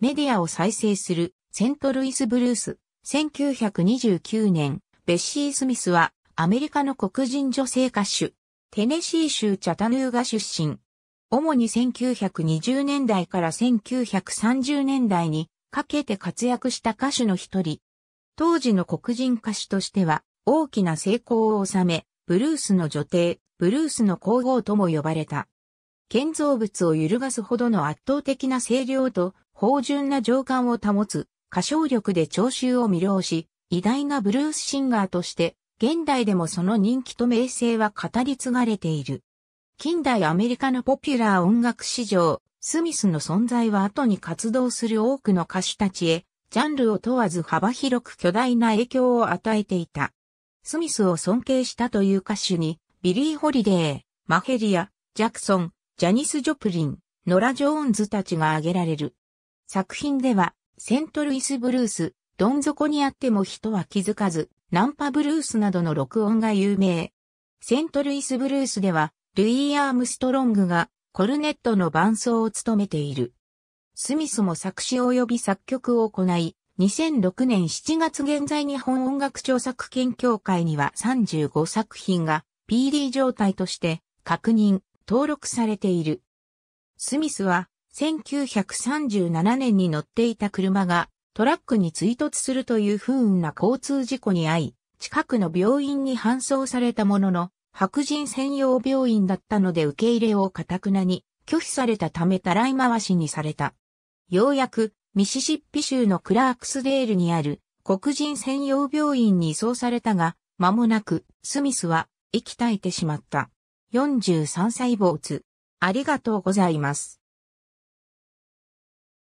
メディアを再生するセントルイスブルース。1929年、ベッシー・スミスはアメリカの黒人女性歌手、テネシー州チャタヌーガ出身。主に1920年代から1930年代にかけて活躍した歌手の一人。当時の黒人歌手としては大きな成功を収め、ブルースの女帝、ブルースの皇后とも呼ばれた。建造物を揺るがすほどの圧倒的な声量と芳醇な情感を保つ歌唱力で聴衆を魅了し、偉大なブルースシンガーとして、現代でもその人気と名声は語り継がれている。近代アメリカのポピュラー音楽史上、スミスの存在は後に活動する多くの歌手たちへ、ジャンルを問わず幅広く巨大な影響を与えていた。スミスを尊敬したという歌手に、ビリー・ホリデー、マヘリア、ジャクソン、ジャニス・ジョプリン、ノラ・ジョーンズたちが挙げられる。作品では、セントルイス・ブルース、どん底にあっても人は気づかず、ナンパブルースなどの録音が有名。セントルイス・ブルースでは、ルイー・アームストロングがコルネットの伴奏を務めている。スミスも作詞及び作曲を行い、2006年7月現在日本音楽調作研協会には35作品が PD 状態として確認、登録されている。スミスは1937年に乗っていた車がトラックに追突するという不運な交通事故に遭い、近くの病院に搬送されたものの、白人専用病院だったので受け入れをかたくなに拒否されたためたらい回しにされた。ようやくミシシッピ州のクラークスデールにある黒人専用病院に移送されたが、間もなくスミスは息絶えてしまった。43歳坊主。ありがとうございます。